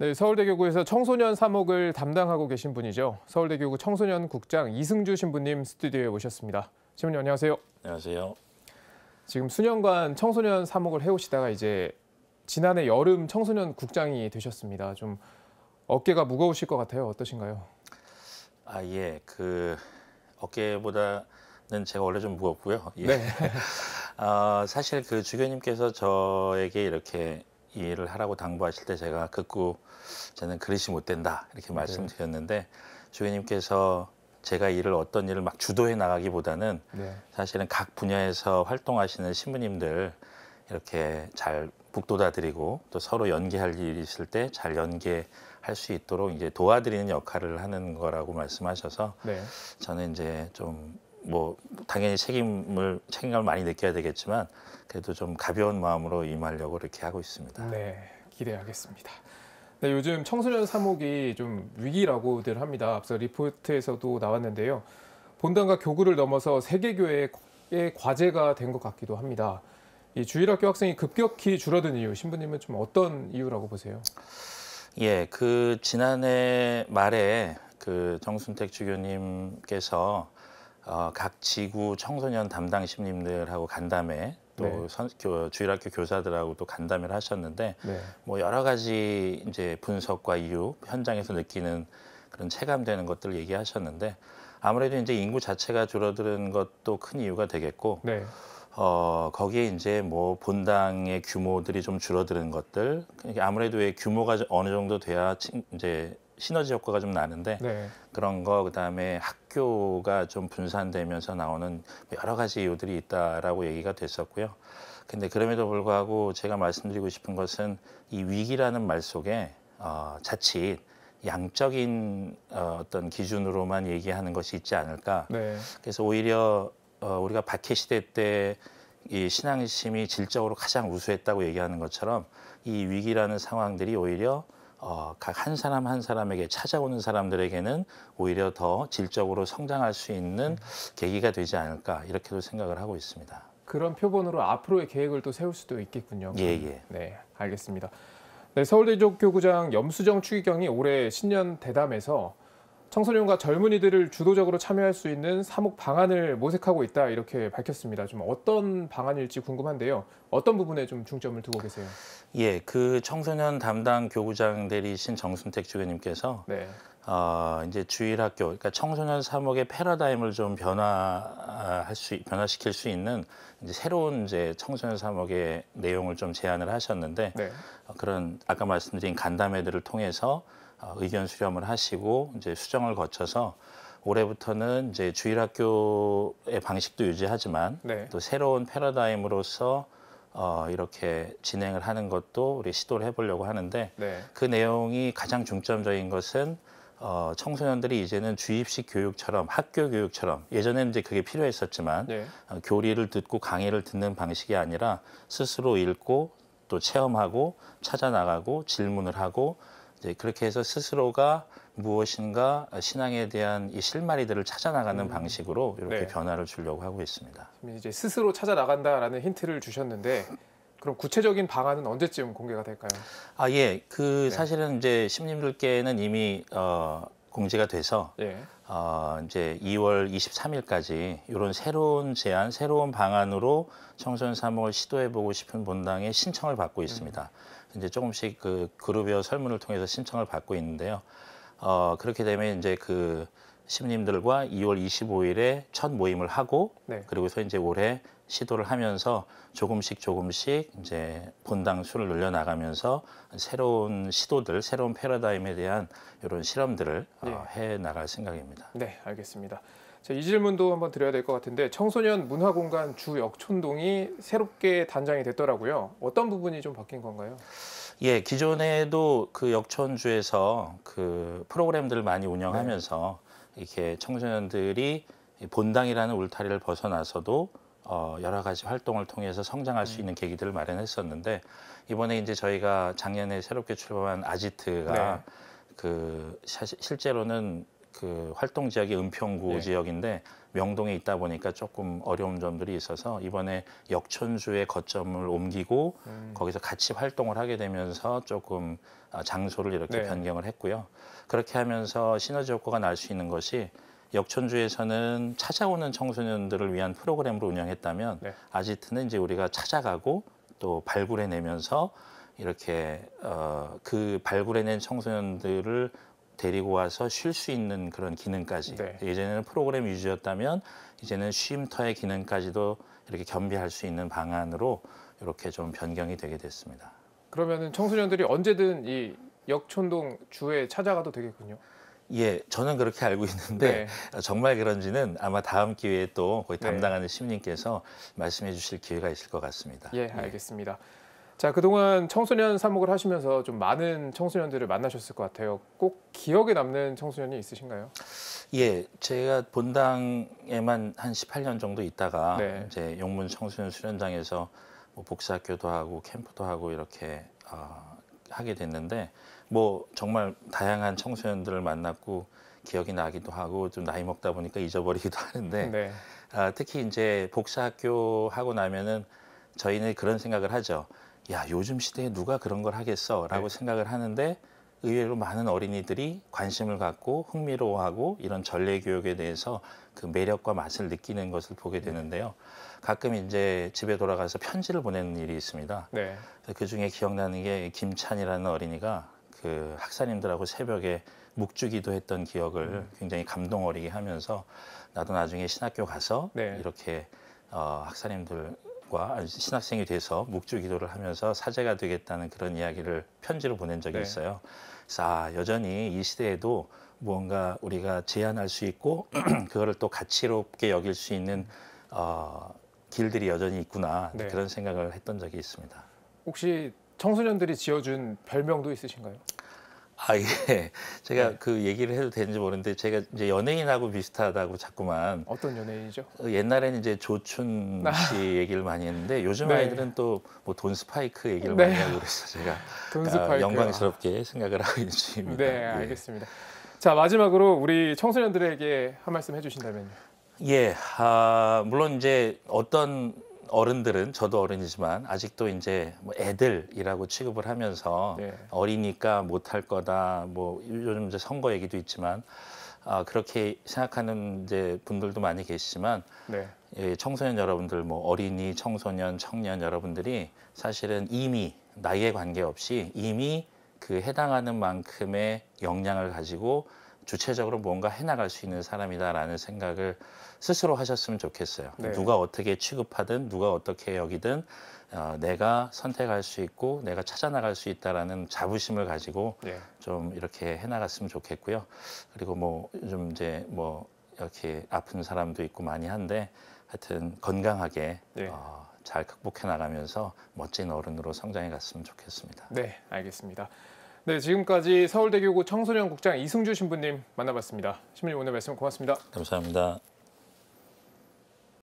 네, 서울대교구에서 청소년 사목을 담당하고 계신 분이죠. 서울대교구 청소년 국장 이승주 신부님 스튜디오에 오셨습니다. 신부님 안녕하세요. 안녕하세요. 지금 수년간 청소년 사목을 해오시다가 이제 지난해 여름 청소년 국장이 되셨습니다. 좀 어깨가 무거우실 것 같아요. 어떠신가요? 아 예, 그 어깨보다는 제가 원래 좀 무겁고요. 예. 네. 어, 사실 그 주교님께서 저에게 이렇게 이해를 하라고 당부하실 때 제가 극구 저는 그릇이 못 된다 이렇게 네. 말씀드렸는데 주인님께서 제가 일을 어떤 일을 막 주도해 나가기보다는 네. 사실은 각 분야에서 활동하시는 신부님들 이렇게 잘 북돋아드리고 또 서로 연계할 일이 있을 때 잘 연계할 수 있도록 이제 도와드리는 역할을 하는 거라고 말씀하셔서 네. 저는 이제 좀뭐 당연히 책임을 책임감을 많이 느껴야 되겠지만 그래도 좀 가벼운 마음으로 임하려고 이렇게 하고 있습니다. 네, 기대하겠습니다. 네, 요즘 청소년 사목이 좀 위기라고들 합니다. 앞서 리포트에서도 나왔는데요. 본당과 교구를 넘어서 세계교회의 과제가 된 것 같기도 합니다. 이 주일학교 학생이 급격히 줄어든 이유, 신부님은 좀 어떤 이유라고 보세요? 예, 그 지난해 말에 그 정순택 주교님께서 어, 각 지구 청소년 담당 심님들하고 간담회 또 네. 선, 교, 주일학교 교사들하고 또 간담회를 하셨는데 네. 뭐 여러 가지 이제 분석과 이유 현장에서 느끼는 그런 체감되는 것들 얘기하셨는데 아무래도 이제 인구 자체가 줄어드는 것도 큰 이유가 되겠고 네. 어, 거기에 이제 뭐 본당의 규모들이 좀 줄어드는 것들 그러니까 아무래도 왜 규모가 어느 정도 돼야 이제 시너지 효과가 좀 나는데 네. 그런 거 그다음에 학교가 좀 분산되면서 나오는 여러 가지 이유들이 있다라고 얘기가 됐었고요. 근데 그럼에도 불구하고 제가 말씀드리고 싶은 것은 이 위기라는 말 속에 어, 자칫 양적인 어, 어떤 기준으로만 얘기하는 것이 있지 않을까. 네. 그래서 오히려 어, 우리가 박해 시대 때 이 신앙심이 질적으로 가장 우수했다고 얘기하는 것처럼 이 위기라는 상황들이 오히려 어, 각한 사람 한 사람에게 찾아오는 사람들에게는 오히려 더 질적으로 성장할 수 있는 계기가 되지 않을까 이렇게도 생각을 하고 있습니다. 그런 표본으로 앞으로의 계획을 또 세울 수도 있겠군요. 예, 예. 네, 알겠습니다. 네, 서울대조교구장 염수정 추기경이 올해 신년 대담에서 청소년과 젊은이들을 주도적으로 참여할 수 있는 사목 방안을 모색하고 있다 이렇게 밝혔습니다. 좀 어떤 방안일지 궁금한데요. 어떤 부분에 좀 중점을 두고 계세요? 예, 그 청소년 담당 교구장 대리신 정순택 주교님께서 네. 어, 이제 주일학교, 그러니까 청소년 사목의 패러다임을 좀 변화할 아, 수, 변화시킬 수 있는 이제 새로운 이제 청소년 사목의 내용을 좀 제안을 하셨는데 네. 어, 그런 아까 말씀드린 간담회들을 통해서 어, 의견 수렴을 하시고 이제 수정을 거쳐서 올해부터는 이제 주일학교의 방식도 유지하지만 네. 또 새로운 패러다임으로서 어, 이렇게 진행을 하는 것도 우리 시도를 해보려고 하는데 네. 그 내용이 가장 중점적인 것은 어, 청소년들이 이제는 주입식 교육처럼 학교 교육처럼 예전에는 이제 그게 필요했었지만 네. 어, 교리를 듣고 강의를 듣는 방식이 아니라 스스로 읽고 또 체험하고 찾아나가고 질문을 하고 이제 그렇게 해서 스스로가 무엇인가 신앙에 대한 이 실마리들을 찾아 나가는 음. 방식으로 이렇게 네. 변화를 주려고 하고 있습니다. 이제 스스로 찾아 나간다라는 힌트를 주셨는데 그럼 구체적인 방안은 언제쯤 공개가 될까요? 아 예, 그 네. 사실은 이제 심님들께는 이미 어, 공지가 돼서 예. 어, 이제 2월 23일까지 이런 새로운 제안, 새로운 방안으로 청소년 사무를 시도해보고 싶은 본당의 신청을 받고 있습니다. 음. 이제 조금씩 그 그룹별 설문을 통해서 신청을 받고 있는데요. 어, 그렇게 되면 이제 그 시부님들과 2월 25일에 첫 모임을 하고 네. 그리고서 이제 올해 시도를 하면서 조금씩 조금씩 이제 본당 수를 늘려 나가면서 새로운 시도들, 새로운 패러다임에 대한 이런 실험들을 어, 네. 어, 해 나갈 생각입니다. 네, 알겠습니다. 자, 이 질문도 한번 드려야 될 것 같은데 청소년 문화공간 주역촌동이 새롭게 단장이 됐더라고요. 어떤 부분이 좀 바뀐 건가요? 예, 기존에도 그역촌주에서그 프로그램들을 많이 네. 운영하면서 네. 이렇게 청소년들이 본당이라는 울타리를 벗어나서도 어, 여러 가지 활동을 통해서 성장할 수 음. 있는 계기들을 마련했었는데 이번에 이제 저희가 작년에 새롭게 출범한 아지트가 네. 그 실제로는 그 활동 지역이 은평구 네. 지역인데 명동에 있다 보니까 조금 어려운 점들이 있어서 이번에 역천주에 거점을 옮기고 음. 거기서 같이 활동을 하게 되면서 조금 아, 장소를 이렇게 네. 변경을 했고요. 그렇게 하면서 시너지 효과가 날 수 있는 것이 역천주에서는 찾아오는 청소년들을 위한 프로그램으로 운영했다면 네. 아지트는 이제 우리가 찾아가고 또 발굴해내면서 이렇게 어, 그 발굴해낸 청소년들을 데리고 와서 쉴 수 있는 그런 기능까지 네. 예전에는 프로그램 유지였다면 이제는 쉼터의 기능까지도 이렇게 겸비할 수 있는 방안으로 이렇게 좀 변경이 되게 됐습니다. 그러면은 청소년들이 언제든 이 역촌동 주에 찾아가도 되겠군요. 예, 저는 그렇게 알고 있는데 네. 정말 그런지는 아마 다음 기회에 또 거의 네. 담당하는 네. 시민님께서 말씀해 주실 기회가 있을 것 같습니다. 예, 예. 알겠습니다. 예. 자, 그동안 청소년 사목을 하시면서 좀 많은 청소년들을 만나셨을 것 같아요. 꼭 기억에 남는 청소년이 있으신가요? 예, 제가 본당에만 한 18년 정도 있다가 네. 이제 용문 청소년 수련장에서 뭐 복사학교도 하고 캠프도 하고 이렇게 어, 하게 됐는데 뭐 정말 다양한 청소년들을 만났고 기억이 나기도 하고 좀 나이 먹다 보니까 잊어버리기도 하는데 네. 아, 특히 이제 복사학교 하고 나면은 저희는 그런 생각을 하죠. 야 요즘 시대에 누가 그런 걸 하겠어라고 네. 생각을 하는데 의외로 많은 어린이들이 관심을 갖고 흥미로워하고 이런 전래 교육에 대해서 그 매력과 맛을 느끼는 것을 보게 네. 되는데요. 가끔 이제 집에 돌아가서 편지를 보내는 일이 있습니다. 네. 그 중에 기억나는 게 김찬이라는 어린이가 그 학사님들하고 새벽에 묵주기도 했던 기억을 음. 굉장히 감동 어리게 하면서 나도 나중에 신학교 가서 네. 이렇게 어, 학사님들 신학과 신학생이 돼서 묵주 기도를 하면서 사제가 되겠다는 그런 이야기를 편지로 보낸 적이 네. 있어요. 그래서 아, 여전히 이 시대에도 무언가 우리가 제안할 수 있고 그거를 또 가치롭게 여길 수 있는 어, 길들이 여전히 있구나 네. 그런 생각을 했던 적이 있습니다. 혹시 청소년들이 지어준 별명도 있으신가요? 아, 예. 제가 네. 그 얘기를 해도 되는지 모르는데 제가 이제 연예인하고 비슷하다고 자꾸만 어떤 연예인이죠? 어, 옛날에는 이제 조춘 아. 씨 얘기를 많이 했는데 요즘 네. 아이들은 또 뭐 돈 스파이크 얘기를 네. 많이 하고 그래서 제가 아, 영광스럽게 생각을 하고 있는 중입니다. 네, 예. 알겠습니다. 예. 자, 마지막으로 우리 청소년들에게 한 말씀 해 주신다면요. 예, 아, 물론 이제 어떤 어른들은 저도 어른이지만 아직도 이제 뭐 애들이라고 취급을 하면서 네. 어리니까 못할 거다. 뭐 요즘 이제 선거 얘기도 있지만 아, 그렇게 생각하는 이제 분들도 많이 계시지만 네. 예, 청소년 여러분들 뭐 어린이, 청소년, 청년 여러분들이 사실은 이미 나이에 관계없이 이미 그 해당하는 만큼의 역량을 가지고 주체적으로 뭔가 해나갈 수 있는 사람이다라는 생각을 스스로 하셨으면 좋겠어요. 네. 누가 어떻게 취급하든 누가 어떻게 여기든 어, 내가 선택할 수 있고 내가 찾아나갈 수 있다라는 자부심을 가지고 네. 좀 이렇게 해나갔으면 좋겠고요. 그리고 뭐 요즘 이제 뭐 이렇게 아픈 사람도 있고 많이 한데 하여튼 건강하게 네. 어, 잘 극복해 나가면서 멋진 어른으로 성장해 갔으면 좋겠습니다. 네, 알겠습니다. 네, 지금까지 서울대교구 청소년국장 이승주 신부님 만나봤습니다. 신부님 오늘 말씀 고맙습니다. 감사합니다.